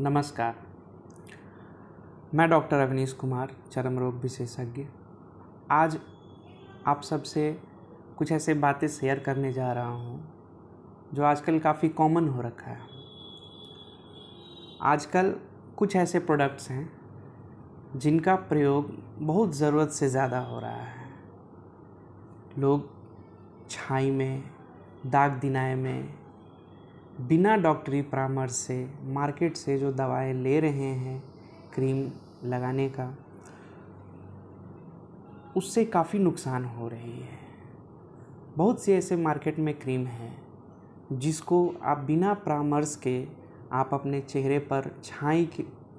नमस्कार मैं डॉक्टर अवनीश कुमार चरम रोग विशेषज्ञ आज आप सबसे कुछ ऐसे बातें शेयर करने जा रहा हूँ जो आजकल काफ़ी कॉमन हो रखा है आजकल कुछ ऐसे प्रोडक्ट्स हैं जिनका प्रयोग बहुत ज़रूरत से ज़्यादा हो रहा है लोग छाई में दाग दिनाए में बिना डॉक्टरी परामर्श से मार्केट से जो दवाएं ले रहे हैं क्रीम लगाने का उससे काफ़ी नुकसान हो रही है बहुत से ऐसे मार्केट में क्रीम हैं जिसको आप बिना परामर्श के आप अपने चेहरे पर छाई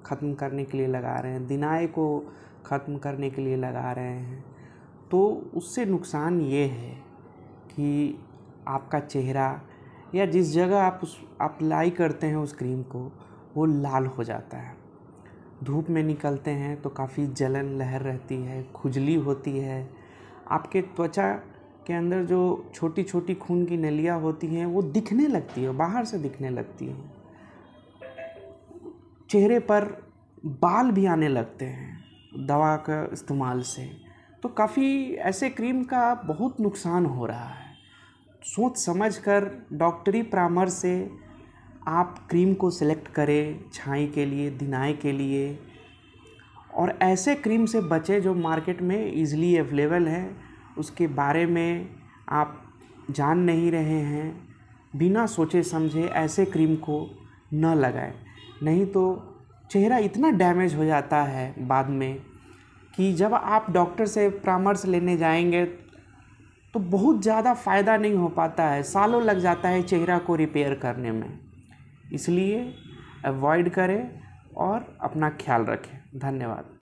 ख़त्म करने के लिए लगा रहे हैं दिनाए को ख़त्म करने के लिए लगा रहे हैं तो उससे नुकसान ये है कि आपका चेहरा या जिस जगह आप उस अप्लाई करते हैं उस क्रीम को वो लाल हो जाता है धूप में निकलते हैं तो काफ़ी जलन लहर रहती है खुजली होती है आपके त्वचा के अंदर जो छोटी छोटी खून की नलियाँ होती हैं वो दिखने लगती है बाहर से दिखने लगती हैं चेहरे पर बाल भी आने लगते हैं दवा का इस्तेमाल से तो काफ़ी ऐसे क्रीम का बहुत नुकसान हो रहा है सोच समझ कर डॉक्टरी परामर्श से आप क्रीम को सिलेक्ट करें छाई के लिए दिनाई के लिए और ऐसे क्रीम से बचें जो मार्केट में इजीली अवेलेबल है उसके बारे में आप जान नहीं रहे हैं बिना सोचे समझे ऐसे क्रीम को न लगाएं नहीं तो चेहरा इतना डैमेज हो जाता है बाद में कि जब आप डॉक्टर से परामर्श लेने जाएंगे तो बहुत ज़्यादा फ़ायदा नहीं हो पाता है सालों लग जाता है चेहरा को रिपेयर करने में इसलिए अवॉइड करें और अपना ख्याल रखें धन्यवाद